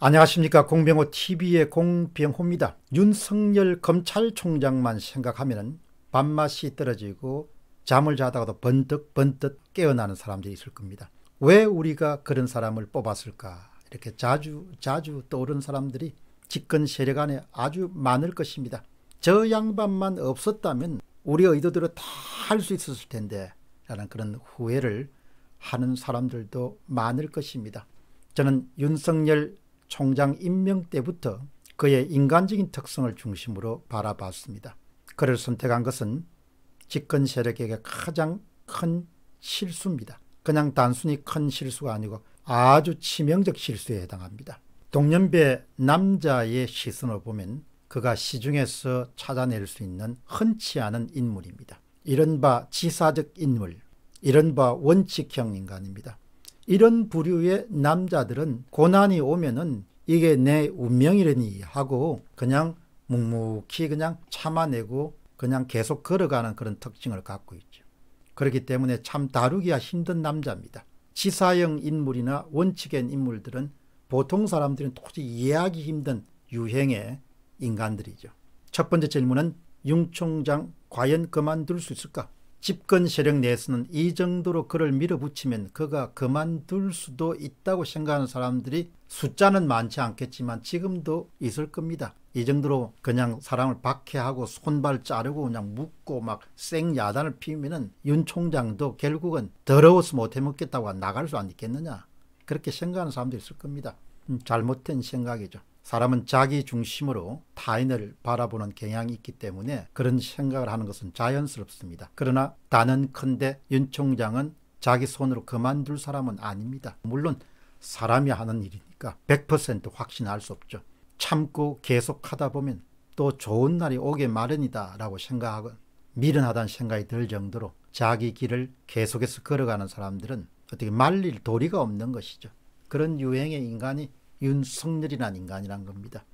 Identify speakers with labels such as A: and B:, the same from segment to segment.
A: 안녕하십니까 공병호 TV의 공병호입니다. 윤석열 검찰총장만 생각하면 밥맛이 떨어지고 잠을 자다가도 번뜩 번뜩 깨어나는 사람들이 있을 겁니다. 왜 우리가 그런 사람을 뽑았을까 이렇게 자주 자주 떠오른 사람들이 집권 세력 안에 아주 많을 것입니다. 저 양반만 없었다면 우리 의도대로 다 할 수 있었을 텐데 라는 그런 후회를 하는 사람들도 많을 것입니다. 저는 윤석열 총장 임명 때부터 그의 인간적인 특성을 중심으로 바라봤습니다. 그를 선택한 것은 집권 세력에게 가장 큰 실수입니다. 그냥 단순히 큰 실수가 아니고 아주 치명적 실수에 해당합니다. 동년배 남자의 시선을 보면 그가 시중에서 찾아낼 수 있는 흔치 않은 인물입니다. 이른바 지사적 인물, 이른바 원칙형 인간입니다. 이런 부류의 남자들은 고난이 오면은 이게 내 운명이라니 하고 그냥 묵묵히 그냥 참아내고 그냥 계속 걸어가는 그런 특징을 갖고 있죠. 그렇기 때문에 참 다루기가 힘든 남자입니다. 지사형 인물이나 원칙의 인물들은 보통 사람들은 도저히 이해하기 힘든 유행의 인간들이죠. 첫 번째 질문은 융총장 과연 그만둘 수 있을까? 집권 세력 내에서는 이 정도로 그를 밀어붙이면 그가 그만둘 수도 있다고 생각하는 사람들이 숫자는 많지 않겠지만 지금도 있을 겁니다. 이 정도로 그냥 사람을 박해하고 손발 자르고 그냥 묶고 막 생야단을 피우면 윤 총장도 결국은 더러워서 못해먹겠다고 나갈 수 안 있겠느냐 그렇게 생각하는 사람도 있을 겁니다. 음, 잘못된 생각이죠. 사람은 자기 중심으로 타인을 바라보는 경향이 있기 때문에 그런 생각을 하는 것은 자연스럽습니다. 그러나 단은 큰데 윤 총장은 자기 손으로 그만둘 사람은 아닙니다. 물론 사람이 하는 일이니까 100% 확신할 수 없죠. 참고 계속하다 보면 또 좋은 날이 오게 마련이다 라고 생각하고 미련하다는 생각이 들 정도로 자기 길을 계속해서 걸어가는 사람들은 어떻게 말릴 도리가 없는 것이죠. 그런 유행의 인간이 윤석열이라는 인간이란 겁니다.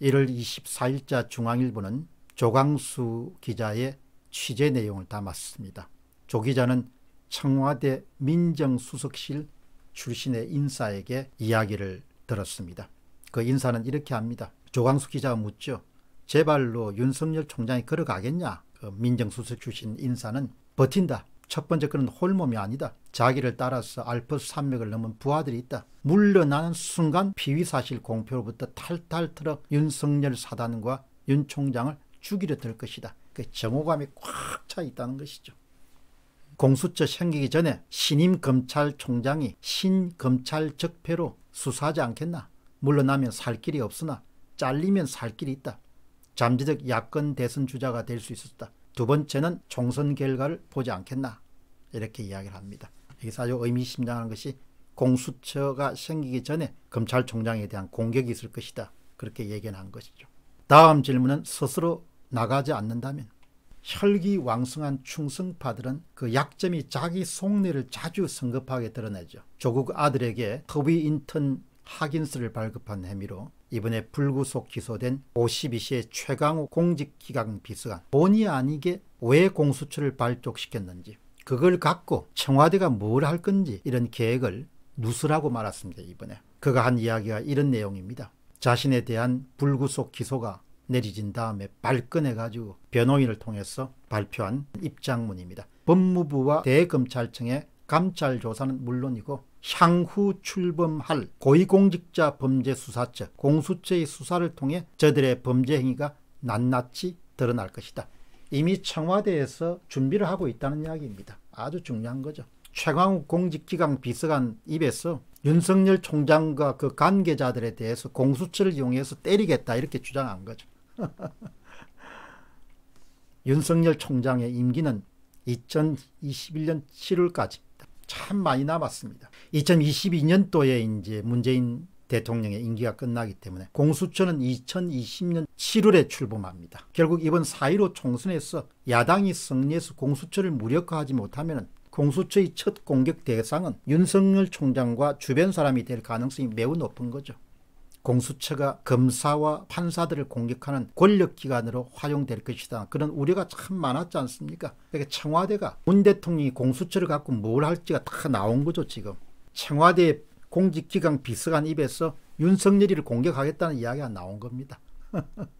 A: 1월 24일자 중앙일보는 조광수 기자의 취재 내용을 담았습니다. 조 기자는 청와대 민정수석실 출신의 인사에게 이야기를 들었습니다. 그 인사는 이렇게 합니다. 조광수 기자가 묻죠. 제발로 윤석열 총장이 걸어가겠냐? 그 민정수석 출신 인사는 버틴다. 첫 번째 그런 홀몸이 아니다. 자기를 따라서 알프스 산맥을 넘은 부하들이 있다. 물러나는 순간 비위사실 공표로부터 탈탈 털어 윤석열 사단과 윤 총장을 죽이려 들 것이다. 그정오감이꽉 차 있다는 것이죠. 공수처 생기기 전에 신임 검찰총장이 신검찰 적폐로 수사하지 않겠나. 물러나면 살 길이 없으나 잘리면 살 길이 있다. 잠재적 야권 대선 주자가 될 수 있었다. 두 번째는 총선 결과를 보지 않겠나 이렇게 이야기를 합니다. 여기서 아주 의미심장한 것이 공수처가 생기기 전에 검찰총장에 대한 공격이 있을 것이다. 그렇게 예견한 것이죠. 다음 질문은 스스로 나가지 않는다면 혈기왕성한 충성파들은 그 약점이 자기 속내를 자주 성급하게 드러내죠. 조국 아들에게 허위 인턴 하긴스를 발급한 혐의로 이번에 불구속 기소된 52시의 최강호 공직기강 비서관 본의 아니게 왜 공수처를 발족시켰는지 그걸 갖고 청와대가 뭘 할 건지 이런 계획을 누수라고 말았습니다. 이번에 그가 한 이야기가 이런 내용입니다. 자신에 대한 불구속 기소가 내리진 다음에 발끈해가지고 변호인을 통해서 발표한 입장문입니다. 법무부와 대검찰청의 감찰 조사는 물론이고 향후 출범할 고위공직자 범죄수사처 공수처의 수사를 통해 저들의 범죄 행위가 낱낱이 드러날 것이다. 이미 청와대에서 준비를 하고 있다는 이야기입니다. 아주 중요한 거죠. 최강욱 공직기강 비서관 입에서 윤석열 총장과 그 관계자들에 대해서 공수처를 이용해서 때리겠다 이렇게 주장한 거죠. 윤석열 총장의 임기는 2021년 7월까지 참 많이 남았습니다. 2022년도에 이제 문재인 대통령의 임기가 끝나기 때문에 공수처는 2020년 7월에 출범합니다. 결국 이번 4.15 총선에서 야당이 승리해서 공수처를 무력화하지 못하면 공수처의 첫 공격 대상은 윤석열 총장과 주변 사람이 될 가능성이 매우 높은 거죠. 공수처가 검사와 판사들을 공격하는 권력기관으로 활용될 것이다. 그런 우려가 참 많았지 않습니까? 그러니 청와대가 문 대통령이 공수처를 갖고 뭘 할지가 다 나온 거죠, 지금. 청와대 공직기강 비서관 입에서 윤석열이를 공격하겠다는 이야기가 나온 겁니다.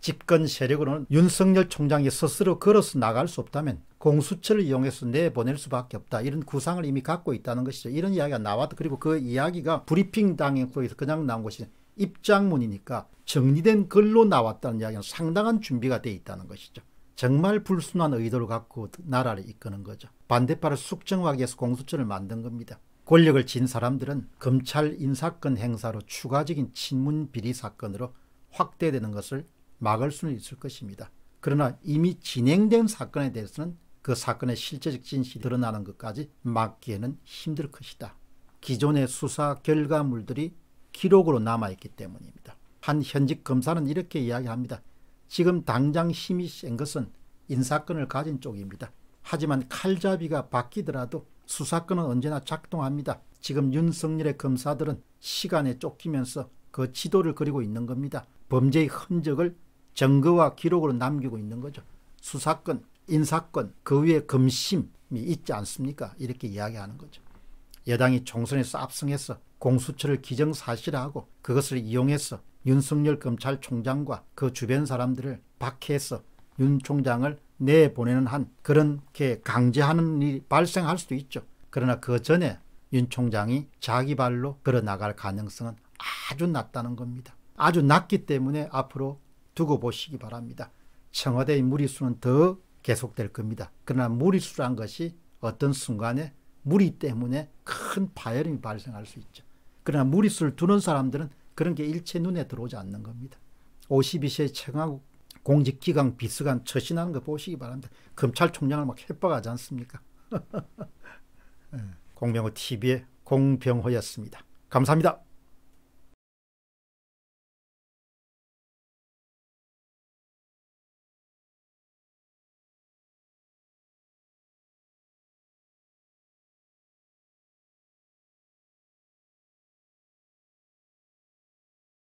A: 집권 세력으로는 윤석열 총장이 스스로 걸어서 나갈 수 없다면 공수처를 이용해서 내보낼 수밖에 없다. 이런 구상을 이미 갖고 있다는 것이죠. 이런 이야기가 나왔다. 그리고 그 이야기가 브리핑 당에서 그냥 나온 것이 입장문이니까 정리된 글로 나왔다는 이야기는 상당한 준비가 돼 있다는 것이죠. 정말 불순한 의도를 갖고 나라를 이끄는 거죠. 반대파를 숙정하기 위해서 공수처를 만든 겁니다. 권력을 진 사람들은 검찰 인사권 행사로 추가적인 친문 비리 사건으로 확대되는 것을 막을 수는 있을 것입니다. 그러나 이미 진행된 사건에 대해서는 그 사건의 실제적 진실이 드러나는 것까지 막기에는 힘들 것이다. 기존의 수사 결과물들이 기록으로 남아있기 때문입니다. 한 현직 검사는 이렇게 이야기합니다. 지금 당장 힘이 센 것은 인사권을 가진 쪽입니다. 하지만 칼잡이가 바뀌더라도 수사권은 언제나 작동합니다. 지금 윤석열의 검사들은 시간에 쫓기면서 그 지도를 그리고 있는 겁니다. 범죄의 흔적을 증거와 기록으로 남기고 있는 거죠. 수사권, 인사권, 그 위에 검심이 있지 않습니까? 이렇게 이야기하는 거죠. 여당이 총선에서 압승해서 공수처를 기정사실화하고 그것을 이용해서 윤석열 검찰총장과 그 주변 사람들을 박해해서 윤 총장을 내보내는 한 그렇게 강제하는 일이 발생할 수도 있죠. 그러나 그 전에 윤 총장이 자기 발로 걸어나갈 가능성은 아주 낮다는 겁니다. 아주 낮기 때문에 앞으로 두고 보시기 바랍니다. 청와대의 무리수는 더 계속될 겁니다. 그러나 무리수란 것이 어떤 순간에 무리 때문에 큰파열이 발생할 수 있죠. 그러나 무리수를 두는 사람들은 그런 게 일체 눈에 들어오지 않는 겁니다. 52세 청와국 공직기강 비서관 처신하는 거 보시기 바랍니다. 검찰총장을 막 협박하지 않습니까? 예, 공병호 TV의 공병호였습니다. 감사합니다.